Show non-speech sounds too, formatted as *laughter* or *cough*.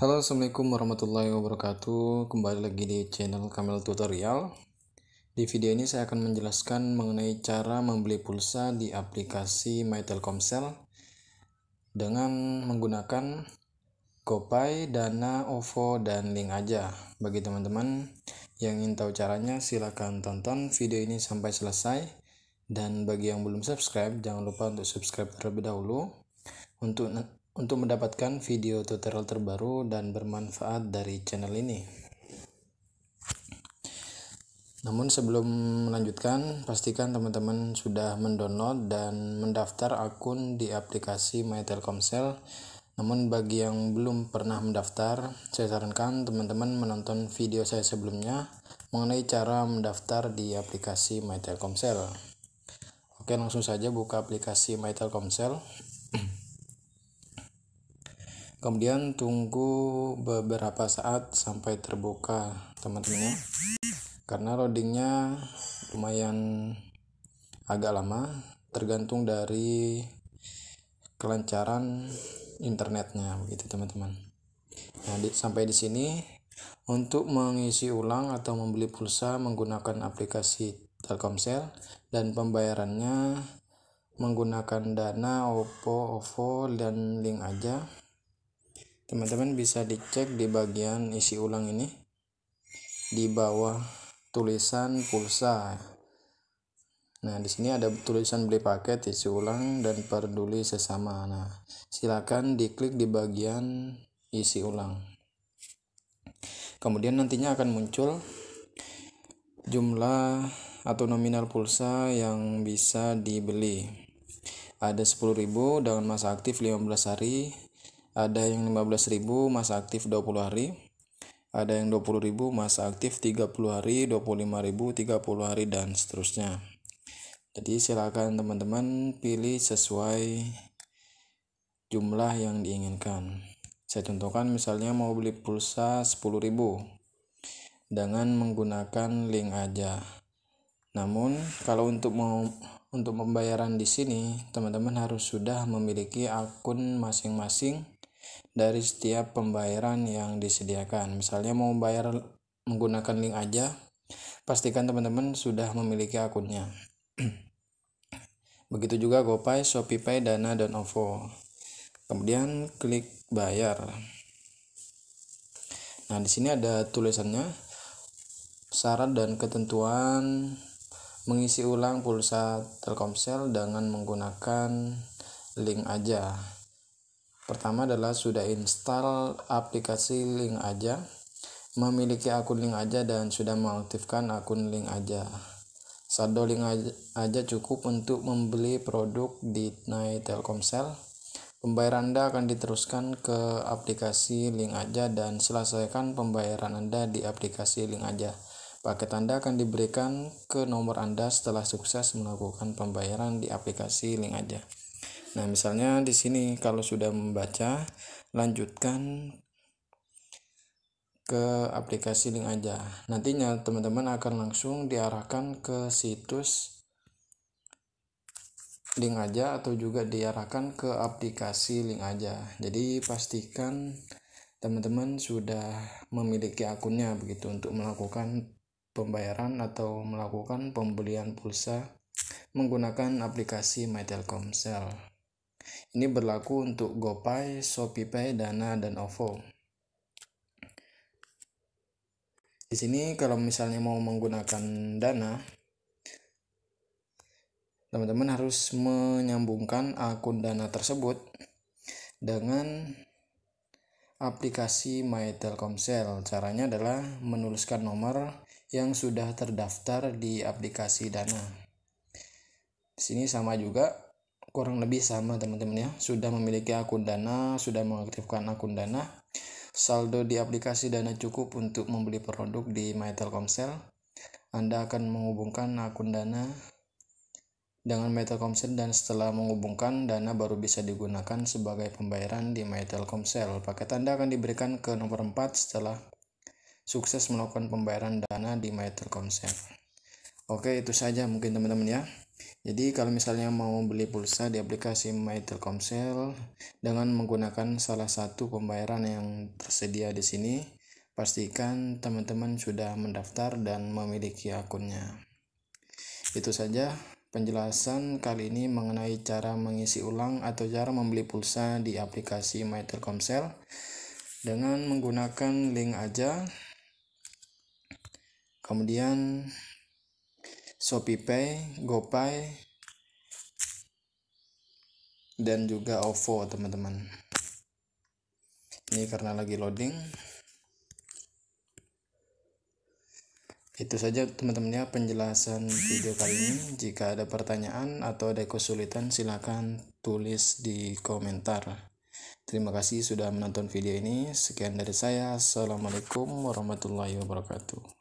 Halo assalamualaikum warahmatullahi wabarakatuh kembali lagi di channel Kamil Tutorial di video ini saya akan menjelaskan mengenai cara membeli pulsa di aplikasi My Telkomsel dengan menggunakan GoPay, Dana, OVO, dan link aja bagi teman-teman yang ingin tahu caranya silahkan tonton video ini sampai selesai dan bagi yang belum subscribe jangan lupa untuk subscribe terlebih dahulu untuk untuk mendapatkan video tutorial terbaru dan bermanfaat dari channel ini. Namun sebelum melanjutkan, pastikan teman-teman sudah mendownload dan mendaftar akun di aplikasi My Telkomsel. Namun bagi yang belum pernah mendaftar, saya sarankan teman-teman menonton video saya sebelumnya mengenai cara mendaftar di aplikasi My Telkomsel. Oke, langsung saja buka aplikasi My Telkomsel kemudian tunggu beberapa saat sampai terbuka teman-teman ya karena loadingnya lumayan agak lama tergantung dari kelancaran internetnya begitu teman-teman nah di, sampai di sini untuk mengisi ulang atau membeli pulsa menggunakan aplikasi Telkomsel dan pembayarannya menggunakan Dana, Oppo, OVO dan Link aja teman-teman bisa dicek di bagian isi ulang ini di bawah tulisan pulsa Nah, di sini ada tulisan beli paket, isi ulang, dan peduli sesama. Nah, silakan diklik di bagian isi ulang. Kemudian nantinya akan muncul jumlah atau nominal pulsa yang bisa dibeli. Ada 10.000 dengan masa aktif 15 hari, ada yang 15.000 masa aktif 20 hari ada yang 20.000 masa aktif 30 hari 25.000 30 hari dan seterusnya jadi silakan teman-teman pilih sesuai jumlah yang diinginkan saya contohkan misalnya mau beli pulsa 10.000 dengan menggunakan link aja namun kalau untuk mau untuk pembayaran di sini, teman-teman harus sudah memiliki akun masing-masing dari setiap pembayaran yang disediakan. Misalnya mau bayar menggunakan link aja, pastikan teman-teman sudah memiliki akunnya. *clears throat* Begitu juga GoPay, ShopeePay, Dana, dan OVO. Kemudian klik bayar. Nah, di sini ada tulisannya syarat dan ketentuan mengisi ulang pulsa Telkomsel dengan menggunakan link aja. Pertama adalah sudah install aplikasi link aja, memiliki akun link aja dan sudah mengaktifkan akun link aja. Saldo link aja, cukup untuk membeli produk di Nai Telkomsel. Pembayaran Anda akan diteruskan ke aplikasi link aja dan selesaikan pembayaran Anda di aplikasi link aja. Paket Anda akan diberikan ke nomor Anda setelah sukses melakukan pembayaran di aplikasi link aja. Nah, misalnya di sini kalau sudah membaca, lanjutkan ke aplikasi link aja. Nantinya teman-teman akan langsung diarahkan ke situs link aja atau juga diarahkan ke aplikasi link aja. Jadi pastikan teman-teman sudah memiliki akunnya begitu untuk melakukan pembayaran atau melakukan pembelian pulsa menggunakan aplikasi My Telkomsel. Ini berlaku untuk GoPay, ShopeePay, Dana, dan OVO. Di sini kalau misalnya mau menggunakan Dana, teman-teman harus menyambungkan akun Dana tersebut dengan aplikasi My Telkomsel. Caranya adalah menuliskan nomor yang sudah terdaftar di aplikasi Dana. Di sini sama juga kurang lebih sama teman-teman ya sudah memiliki akun dana sudah mengaktifkan akun dana saldo di aplikasi dana cukup untuk membeli produk di My Telkomsel Anda akan menghubungkan akun dana dengan My Telkomsel dan setelah menghubungkan dana baru bisa digunakan sebagai pembayaran di My Telkomsel paket Anda akan diberikan ke nomor 4 setelah sukses melakukan pembayaran dana di My Telkomsel Oke, itu saja mungkin teman-teman ya. Jadi kalau misalnya mau beli pulsa di aplikasi My Telkomsel dengan menggunakan salah satu pembayaran yang tersedia di sini, pastikan teman-teman sudah mendaftar dan memiliki akunnya. Itu saja penjelasan kali ini mengenai cara mengisi ulang atau cara membeli pulsa di aplikasi My Telkomsel dengan menggunakan link aja. Kemudian ShopeePay, GoPay, dan juga OVO teman-teman. Ini karena lagi loading. Itu saja teman-temannya penjelasan video kali ini. Jika ada pertanyaan atau ada kesulitan silahkan tulis di komentar. Terima kasih sudah menonton video ini. Sekian dari saya. Assalamualaikum warahmatullahi wabarakatuh.